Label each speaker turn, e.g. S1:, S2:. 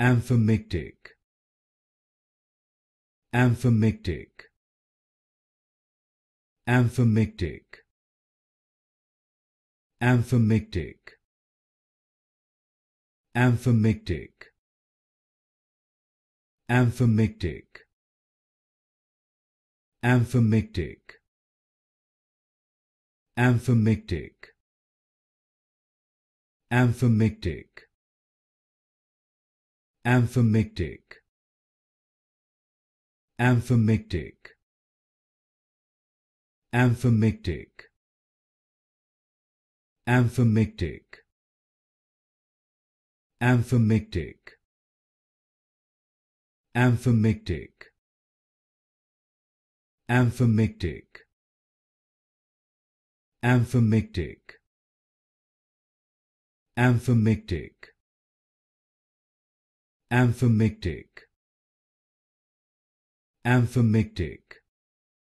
S1: Amphimictic. Amphimictic. Amphimictic. Amphimictic. Amphimictic. Amphimictic. Amphimictic. Amphimictic. Amphimictic amphimictic amphimictic amphimictic amphimictic amphimictic amphimictic amphimictic amphimictic amphimictic Amphimictic. Amphimictic.